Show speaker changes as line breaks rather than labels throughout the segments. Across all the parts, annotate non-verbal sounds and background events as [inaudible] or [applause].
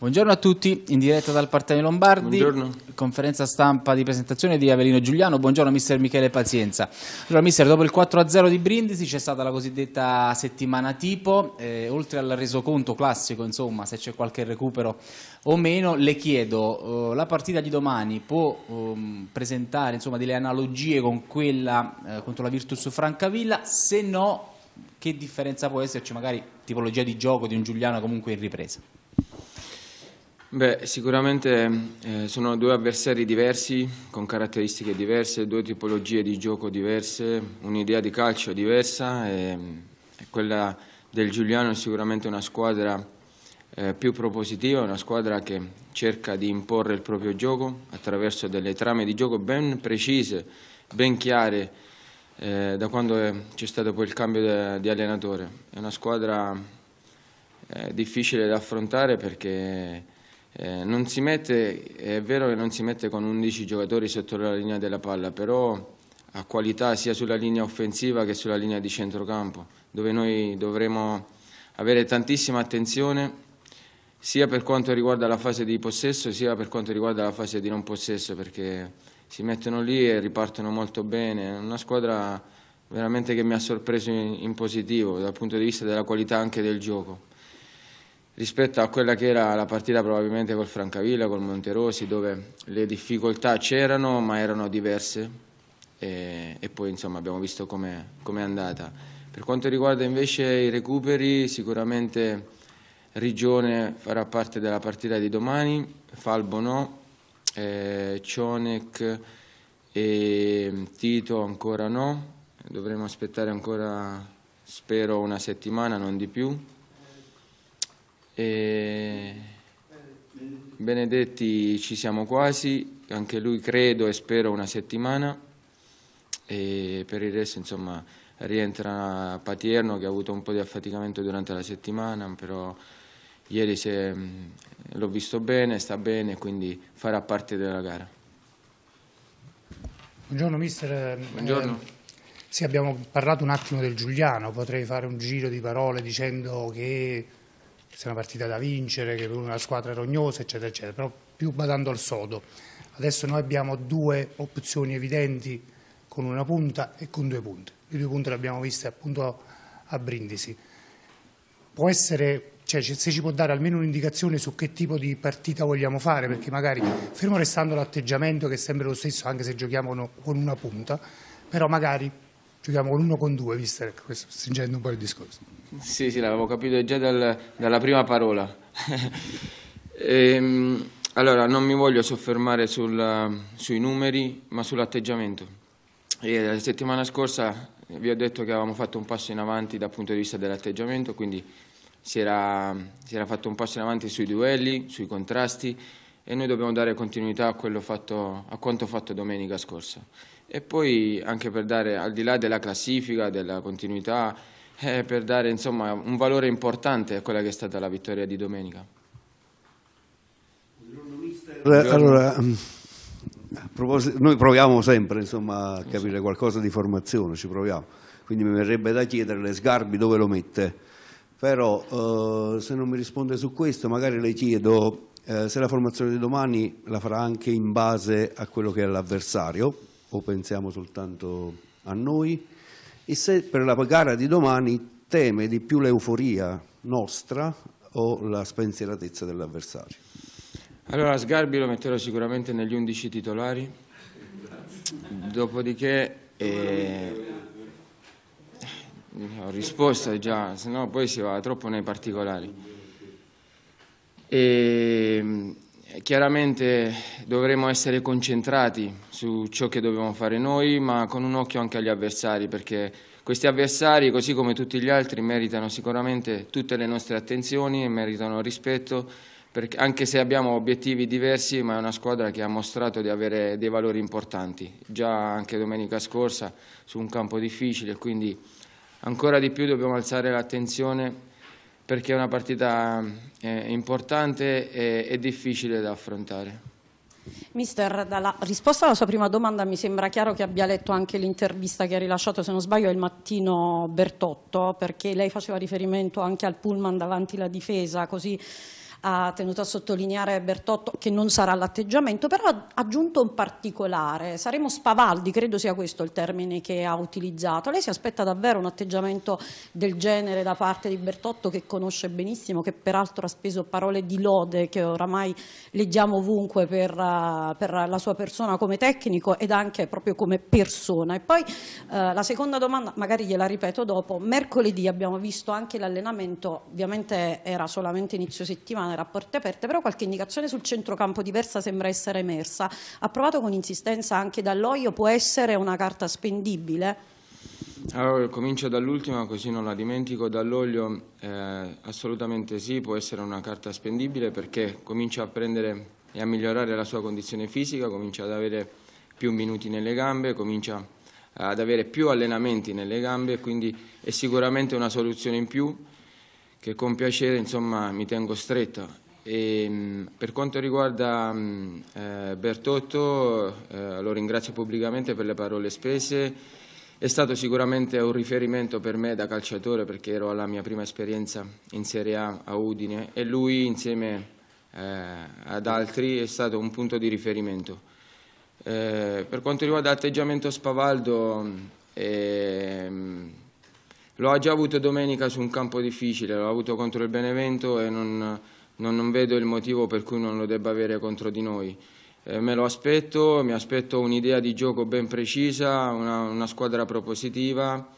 Buongiorno a tutti, in diretta dal Partenio Lombardi, Buongiorno. conferenza stampa di presentazione di Avelino Giuliano, buongiorno mister Michele Pazienza. Allora mister, dopo il 4-0 di Brindisi c'è stata la cosiddetta settimana tipo, eh, oltre al resoconto classico insomma, se c'è qualche recupero o meno, le chiedo, eh, la partita di domani può eh, presentare insomma, delle analogie con quella eh, contro la Virtus Francavilla, se no che differenza può esserci magari tipologia di gioco di un Giuliano comunque in ripresa? Beh, sicuramente eh, sono due avversari diversi, con caratteristiche diverse, due tipologie di gioco diverse, un'idea di calcio diversa e, e quella del Giuliano è sicuramente una squadra eh, più propositiva, una squadra che cerca di imporre il proprio gioco attraverso delle trame di gioco ben precise, ben chiare eh, da quando c'è stato poi il cambio de, di allenatore. È una squadra eh, difficile da affrontare perché eh, non si mette, è vero che non si mette con 11 giocatori sotto la linea della palla, però ha qualità sia sulla linea offensiva che sulla linea di centrocampo, dove noi dovremo avere tantissima attenzione sia per quanto riguarda la fase di possesso sia per quanto riguarda la fase di non possesso, perché si mettono lì e ripartono molto bene. È una squadra veramente che mi ha sorpreso in, in positivo dal punto di vista della qualità anche del gioco rispetto a quella che era la partita probabilmente col Francavilla, col Monterosi, dove le difficoltà c'erano ma erano diverse e, e poi insomma, abbiamo visto come è andata. Per quanto riguarda invece i recuperi, sicuramente Rigione farà parte della partita di domani, Falbo no, eh, Cionek e Tito ancora no, dovremo aspettare ancora spero una settimana, non di più, e... Benedetti ci siamo quasi, anche lui credo e spero una settimana e per il resto insomma rientra Patierno che ha avuto un po' di affaticamento durante la settimana però ieri l'ho visto bene, sta bene quindi farà parte della gara.
Buongiorno mister. Buongiorno. Eh, sì, abbiamo parlato un attimo del Giuliano, potrei fare un giro di parole dicendo che se è una partita da vincere,
che una squadra rognosa, eccetera, eccetera, però più badando al sodo. Adesso noi abbiamo due opzioni evidenti con una punta e con due punte. Le due punte le abbiamo viste
appunto a Brindisi. Può essere cioè, se ci può dare almeno un'indicazione su che tipo di partita vogliamo fare, perché magari, fermo restando l'atteggiamento che è sempre lo stesso, anche se giochiamo con una punta, però magari giochiamo con uno o con due, visto
questo, stringendo un po' il discorso. Sì, sì, l'avevo capito già dal, dalla prima parola. [laughs] e, ehm, allora, non mi voglio soffermare sul, sui numeri, ma sull'atteggiamento. Eh, la settimana scorsa vi ho detto che avevamo fatto un passo in avanti dal punto di vista dell'atteggiamento, quindi si era, si era, fatto un passo in avanti sui duelli, sui contrasti e noi dobbiamo dare continuità a, fatto, a, quanto fatto domenica scorsa. E poi anche per dare, al di là della classifica, della continuità, eh, per dare insomma, un valore importante a quella che è stata la vittoria di domenica. Allora, noi
proviamo sempre insomma, a capire qualcosa di formazione, ci proviamo, quindi mi verrebbe da chiederle Sgarbi dove lo mette, però eh, se non mi risponde su questo magari le chiedo eh, se la formazione di domani la farà anche in base a quello che è l'avversario o pensiamo soltanto a noi e se per la gara di domani teme di più l'euforia nostra o la spensieratezza dell'avversario.
Allora Sgarbi lo metterò sicuramente negli 11 titolari, dopodiché eh, ho risposto già, se no poi si va troppo nei particolari. E, ehm, Chiaramente dovremo essere concentrati su ciò che dobbiamo fare noi, ma con un occhio anche agli avversari, perché questi avversari, così come tutti gli altri, meritano sicuramente tutte le nostre attenzioni e meritano rispetto, anche se abbiamo obiettivi diversi, ma è una squadra che ha mostrato di avere dei valori importanti, già anche domenica scorsa su un campo difficile, quindi ancora di più dobbiamo alzare l'attenzione perché è una partita eh, importante e, e difficile da affrontare.
Mister, dalla risposta alla sua prima domanda mi sembra chiaro che abbia letto anche l'intervista che ha rilasciato, se non sbaglio, il mattino Bertotto, perché lei faceva riferimento anche al pullman davanti alla difesa, così ha tenuto a sottolineare Bertotto che non sarà l'atteggiamento, però ha aggiunto un particolare, saremo spavaldi, credo sia questo il termine che ha utilizzato. Lei si aspetta davvero un atteggiamento del genere da parte di Bertotto che conosce benissimo, che peraltro ha speso parole di lode che oramai leggiamo ovunque per, eh, per la sua persona come tecnico ed anche proprio come persona. E poi eh, la seconda domanda, magari gliela ripeto dopo, mercoledì abbiamo visto anche l'allenamento, ovviamente era solamente inizio settimana, Camera eh, a aperte, però qualche indicazione sul centrocampo diversa sembra essere emersa. Approvato con insistenza anche dall'OIO, può essere una carta spendibile?
Allora, comincio dall'ultima così non la dimentico, dall'olio eh, assolutamente sì, può essere una carta spendibile perché comincia a prendere e a migliorare la sua condizione fisica, comincia ad avere più minuti nelle gambe, comincia ad avere più allenamenti nelle gambe, quindi è sicuramente una soluzione in più che con piacere insomma, mi tengo stretto. E, mm, per quanto riguarda mm, eh, Bertotto, eh, lo ringrazio pubblicamente per le parole spese. È stato sicuramente un riferimento per me da calciatore perché ero alla mia prima esperienza in Serie A a Udine e lui insieme eh, ad altri è stato un punto di riferimento. Eh, per quanto riguarda l'atteggiamento Spavaldo, mm, ehm, lo ha già avuto domenica su un campo difficile, l'ha avuto contro il Benevento e non, non, non, vedo il motivo per cui non lo debba avere contro di noi. Eh, me lo aspetto, mi aspetto un'idea di gioco ben precisa, una, una squadra propositiva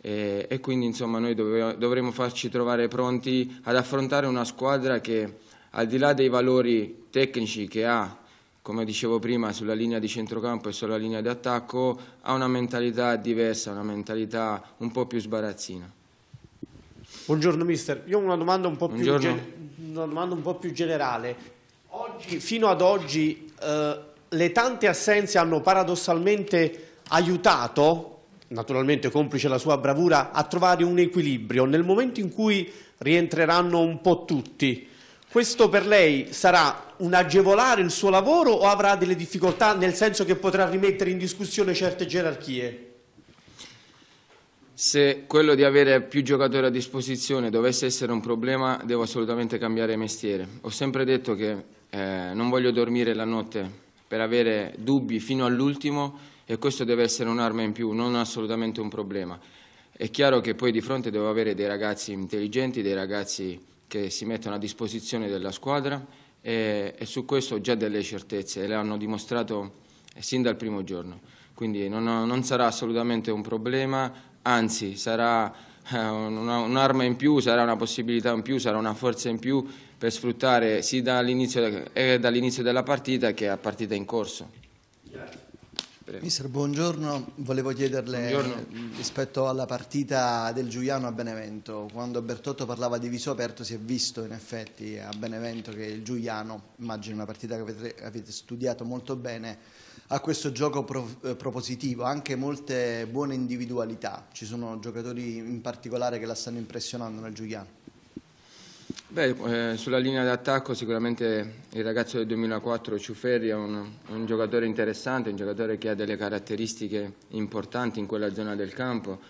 e, e quindi insomma, noi dove, dovremo farci trovare pronti ad affrontare una squadra che al di là dei valori tecnici che ha come dicevo prima, sulla linea di centrocampo e sulla linea di attacco ha una mentalità diversa, una mentalità un po' più sbarazzina. Buongiorno
mister, io ho una domanda un po' più, domanda un po più generale. Oggi, fino ad oggi eh, le tante assenze hanno paradossalmente aiutato naturalmente complice la sua bravura, a trovare un equilibrio. Nel momento in cui rientreranno un po' tutti, questo per lei sarà un agevolare il suo lavoro o avrà delle difficoltà nel senso che potrà rimettere in discussione certe gerarchie?
Se quello di avere più giocatori a disposizione dovesse essere un problema, devo assolutamente cambiare mestiere. Ho sempre detto che eh, non voglio dormire la notte per avere dubbi fino all'ultimo e questo deve essere un'arma in più, non assolutamente un problema. È chiaro che poi di fronte devo avere dei ragazzi intelligenti, dei ragazzi che si mettono a disposizione della squadra e, e su questo ho già delle certezze e le hanno dimostrato eh, sin dal primo giorno. Quindi non, non sarà assolutamente un problema, anzi sarà eh, un'arma in più, sarà una possibilità in più, sarà una forza in più per sfruttare sia dall'inizio eh, dall della partita che a partita in corso. Prego.
Mister, buongiorno. Volevo chiederle buongiorno. rispetto alla partita del Giuliano a Benevento. Quando Bertotto parlava di viso aperto si è visto in effetti a Benevento che il Giuliano, immagino una partita che avete, avete studiato molto bene, ha questo gioco pro, eh, propositivo, anche molte buone individualità. Ci sono giocatori in particolare che la stanno impressionando nel Giuliano.
Beh, eh, sulla linea d'attacco sicuramente il ragazzo del 2004 Ciuferri è un, un, giocatore interessante, un giocatore che ha delle caratteristiche importanti in quella zona del campo,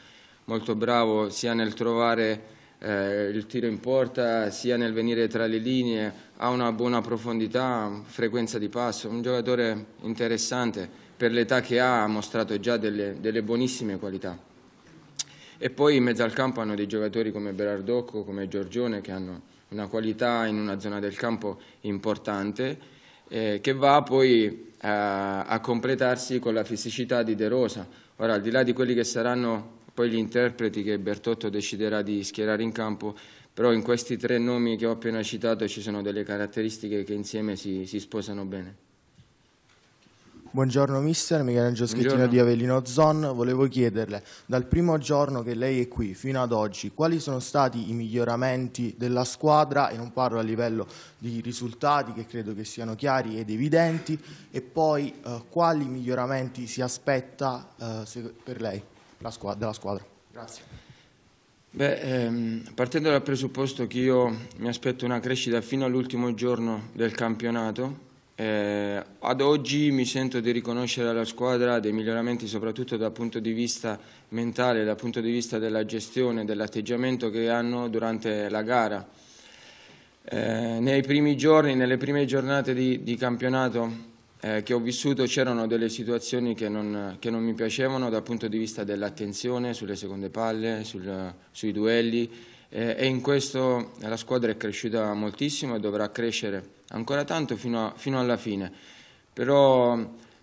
molto bravo sia nel trovare eh, il tiro in porta sia nel venire tra le linee, ha una buona profondità, frequenza di passo, un giocatore interessante per l'età che ha, ha mostrato già delle, delle buonissime qualità. E poi in mezzo al campo hanno dei giocatori come Berardocco, come Giorgione che hanno una qualità in una zona del campo importante eh, che va poi a completarsi con la fisicità di De Rosa. Ora, al di là di quelli che saranno poi gli interpreti che Bertotto deciderà di schierare in campo, però in questi tre nomi che ho appena citato ci sono delle caratteristiche che insieme si, si sposano bene. Buongiorno mister, Michelangelo Schettino di Avellino Zon. Volevo chiederle, dal primo giorno che lei è qui fino ad oggi, quali sono stati i miglioramenti della squadra, e non parlo a livello di risultati che credo che siano chiari ed evidenti, e poi eh, quali miglioramenti si aspetta eh, per lei, squadra, della squadra? Grazie. Beh, ehm, partendo dal presupposto che io mi aspetto una crescita fino all'ultimo giorno del campionato, eh, ad oggi mi sento di riconoscere alla squadra dei miglioramenti soprattutto dal punto di vista mentale, dal punto di vista della gestione, dell'atteggiamento che hanno durante la gara. Eh, nei primi giorni, nelle prime giornate di, di campionato eh, che ho vissuto c'erano delle situazioni che non, che non, mi piacevano dal punto di vista dell'attenzione sulle seconde palle, sul, sui duelli, eh, e in questo eh, la squadra è cresciuta moltissimo e dovrà crescere ancora tanto fino, a, fino alla fine. Però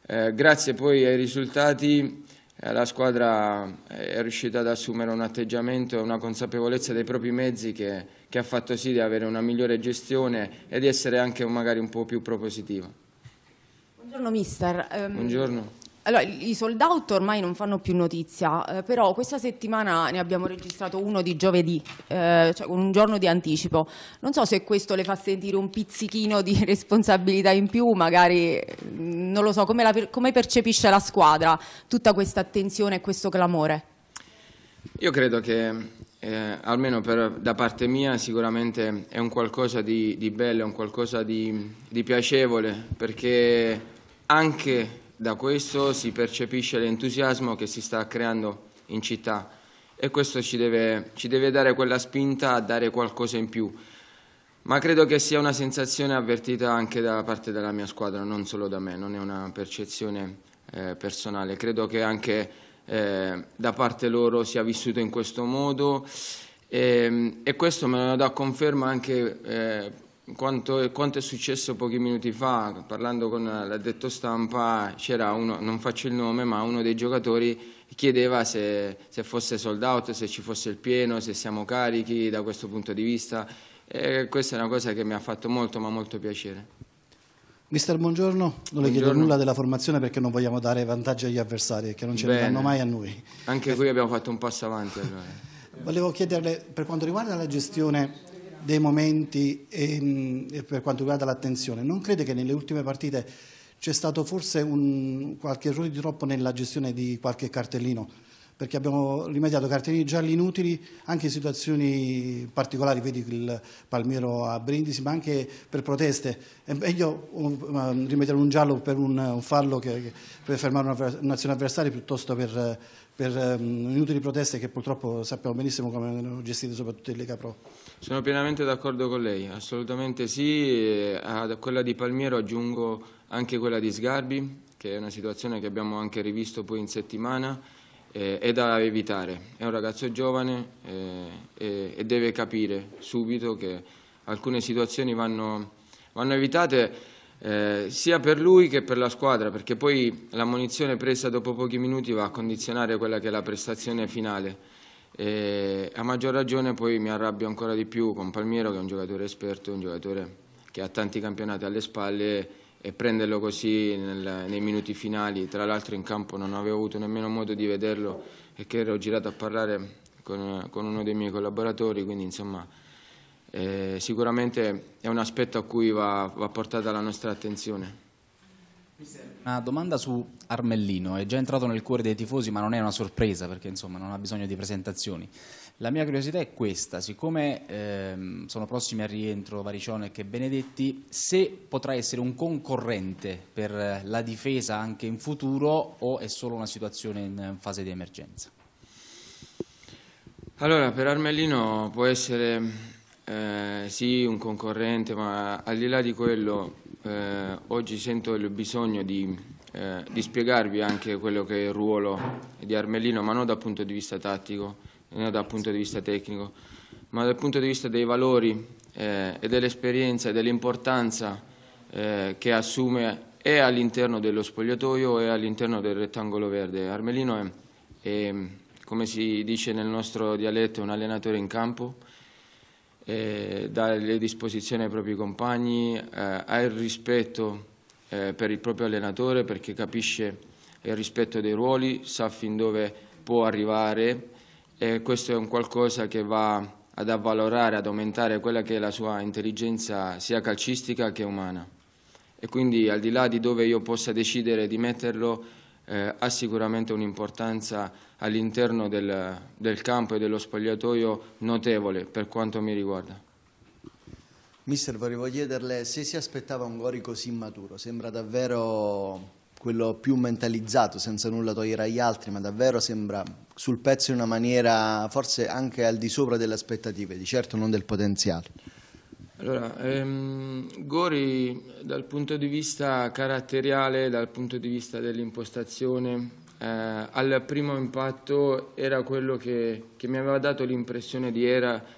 eh, grazie poi ai risultati eh, la squadra eh, è riuscita ad assumere un atteggiamento e una consapevolezza dei propri mezzi che, che, ha fatto sì di avere una migliore gestione e di essere anche magari un po' più propositiva.
Buongiorno mister. Um... Buongiorno. Allora, i sold out ormai non fanno più notizia, eh, però questa settimana ne abbiamo registrato uno di giovedì, eh, cioè con un giorno di anticipo. Non so se questo le fa sentire un pizzichino di [laughs] responsabilità in più, magari mm, non lo so, come, la, come percepisce la squadra tutta questa attenzione e questo clamore?
Io credo che, eh, almeno per, da parte mia, sicuramente è un qualcosa di, di bello, è un qualcosa di, di piacevole, perché anche da questo si percepisce l'entusiasmo che si sta creando in città e questo ci deve, ci deve dare quella spinta a dare qualcosa in più. Ma credo che sia una sensazione avvertita anche da parte della mia squadra, non solo da me, non è una percezione eh, personale. Credo che anche eh, da parte loro sia vissuto in questo modo e, ehm, e questo me lo dà conferma anche eh, quanto, quanto, è successo pochi minuti fa, parlando con l'addetto stampa, c'era uno, non faccio il nome, ma uno dei giocatori chiedeva se, se, fosse sold out, se ci fosse il pieno, se siamo carichi da questo punto di vista. E questa è una cosa che mi ha fatto molto, ma molto piacere.
Mister, buongiorno. Non buongiorno. le chiedo nulla della formazione perché non vogliamo dare vantaggi agli avversari, che non ce Bene. ne danno mai a noi.
Anche qui abbiamo fatto un passo avanti allora. Volevo
chiederle, per quanto riguarda la gestione dei momenti e ehm, per quanto riguarda l'attenzione. Non crede che nelle ultime partite c'è stato forse un, qualche errore di troppo nella gestione di qualche cartellino? Perché abbiamo rimediato cartellini gialli inutili anche in situazioni particolari, vedi il Palmiero a Brindisi, ma anche per proteste. È meglio um, um, rimediare un giallo per un, un fallo che, che, per fermare un'azione avversaria piuttosto per, per um, inutili proteste che purtroppo sappiamo benissimo come vengono gestite soprattutto il Lega Pro.
Sono pienamente d'accordo con lei, assolutamente sì, eh, a quella di Palmiero aggiungo anche quella di Sgarbi, che è una situazione che abbiamo anche rivisto poi in settimana, eh, è da evitare. È un ragazzo giovane eh, e, e, deve capire subito che alcune situazioni vanno, vanno evitate eh, sia per lui che per la squadra, perché poi la munizione presa dopo pochi minuti va a condizionare quella che è la prestazione finale. E a maggior ragione poi mi arrabbio ancora di più con Palmiero che è un giocatore esperto, un giocatore che ha tanti campionati alle spalle e prenderlo così nel, nei minuti finali, tra l'altro in campo non avevo avuto nemmeno modo di vederlo e che ero girato a parlare con, con uno dei miei collaboratori, quindi insomma eh, sicuramente è un aspetto a cui va, va portata la nostra attenzione. Una domanda su Armellino, è già entrato nel cuore dei tifosi ma non è una sorpresa perché insomma non ha bisogno di presentazioni. La mia curiosità è questa, siccome ehm, sono prossimi al rientro Varicione e Benedetti, se potrà essere un concorrente per la difesa anche in futuro o è solo una situazione in fase di emergenza? Allora, per Armellino può essere eh, sì, un concorrente, ma al di là di quello, eh, oggi sento il bisogno di, eh, di, spiegarvi anche quello che è il ruolo di Armellino, ma non dal punto di vista tattico, non dal punto di vista tecnico, ma dal punto di vista dei valori eh, e dell'esperienza e dell'importanza eh, che assume e all'interno dello spogliatoio e all'interno del rettangolo verde. Armelino è, è, come si dice nel nostro dialetto, un allenatore in campo, eh, le disposizioni ai propri compagni, eh, ha il rispetto eh, per il proprio allenatore perché capisce il rispetto dei ruoli, sa fin dove può arrivare e questo è un qualcosa che va ad avvalorare, ad aumentare quella che è la sua intelligenza sia calcistica che umana. E quindi al di là di dove io possa decidere di metterlo, eh, ha sicuramente un'importanza all'interno del, del campo e dello spogliatoio notevole per quanto mi riguarda. Mister, volevo chiederle se si aspettava un Gori così maturo, sembra davvero quello più mentalizzato, senza nulla togliere agli altri, ma davvero sembra sul pezzo in una maniera forse anche al di sopra delle aspettative, di certo non del potenziale. Allora, ehm, Gori dal punto di vista caratteriale, dal punto di vista dell'impostazione, eh, al primo impatto era quello che, che mi aveva dato l'impressione di,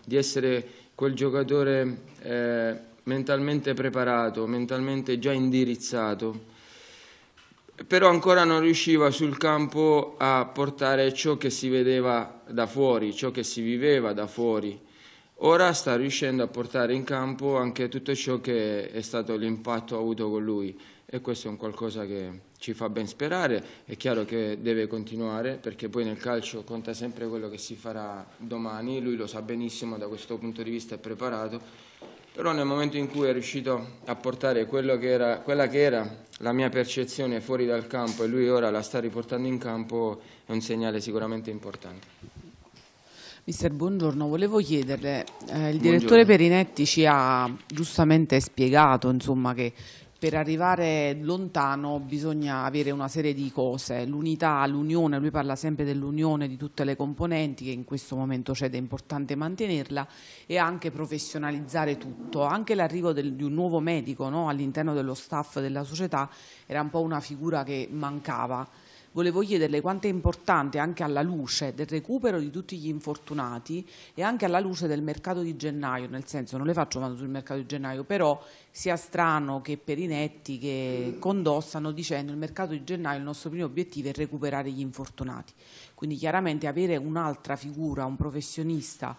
di, essere quel giocatore eh, mentalmente preparato, mentalmente già indirizzato, però ancora non riusciva sul campo a portare ciò che si vedeva da fuori, ciò che si viveva da fuori Ora sta riuscendo a portare in campo anche tutto ciò che è stato l'impatto avuto con lui e questo è un qualcosa che ci fa ben sperare, è chiaro che deve continuare perché poi nel calcio conta sempre quello che si farà domani, lui lo sa benissimo, da questo punto di vista è preparato, però nel momento in cui è riuscito a portare che era, quella che era la mia percezione fuori dal campo e lui ora la sta riportando in campo è un segnale sicuramente importante.
Mister, buongiorno, volevo chiederle, eh, il direttore Perinetti ci ha giustamente spiegato insomma, che per arrivare lontano bisogna avere una serie di cose, l'unità, l'unione, lui parla sempre dell'unione di tutte le componenti che in questo momento c'è ed è importante mantenerla e anche professionalizzare tutto, anche l'arrivo di un nuovo medico no, all'interno dello staff della società era un po' una figura che mancava volevo chiederle quanto è importante anche alla luce del recupero di tutti gli infortunati e anche alla luce del mercato di gennaio, nel senso non le faccio mano sul mercato di gennaio, però sia strano che Perinetti che condossano dicendo il mercato di gennaio il nostro primo obiettivo è recuperare gli infortunati. Quindi chiaramente avere un'altra figura, un professionista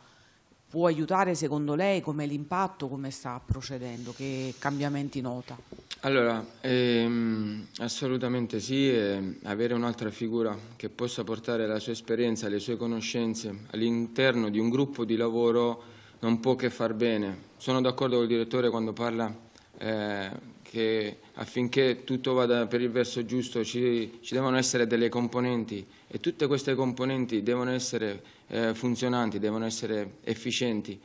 può aiutare secondo lei, com'è l'impatto, come sta procedendo, che cambiamenti nota?
Allora, ehm, assolutamente sì, eh, avere un'altra figura che possa portare la sua esperienza, le sue conoscenze all'interno di un gruppo di lavoro non può che far bene. Sono d'accordo col direttore quando parla eh, che affinché tutto vada per il verso giusto ci, ci, devono essere delle componenti e tutte queste componenti devono essere eh, funzionanti, devono essere efficienti.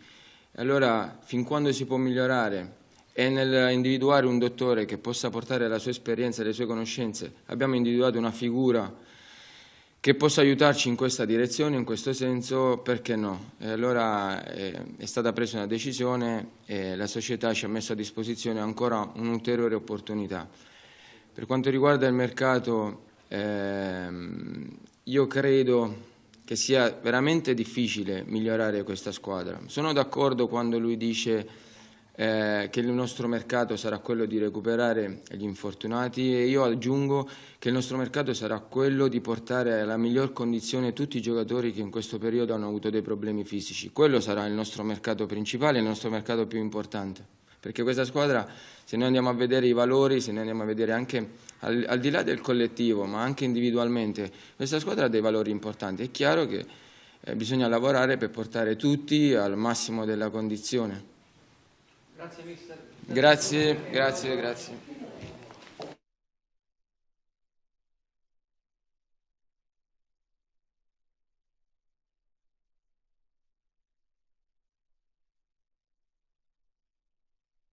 Allora, fin quando si può migliorare e nel individuare un dottore che possa portare la sua esperienza e le sue conoscenze abbiamo individuato una figura che possa aiutarci in questa direzione, in questo senso, perché no? E allora eh, è stata presa una decisione e la società ci ha messo a disposizione ancora un'ulteriore opportunità. Per quanto riguarda il mercato, ehm, io credo che sia veramente difficile migliorare questa squadra. Sono d'accordo quando lui dice eh, che il nostro mercato sarà quello di recuperare gli infortunati e io aggiungo che il nostro mercato sarà quello di portare alla miglior condizione tutti i giocatori che in questo periodo hanno avuto dei problemi fisici. Quello sarà il nostro mercato principale, il nostro mercato più importante perché questa squadra, se noi andiamo a vedere i valori, se noi andiamo a vedere anche al, al, di là del collettivo, ma anche individualmente, questa squadra ha dei valori importanti. È chiaro che eh, bisogna lavorare per portare tutti al massimo della condizione. Grazie mister.
Grazie, grazie, grazie.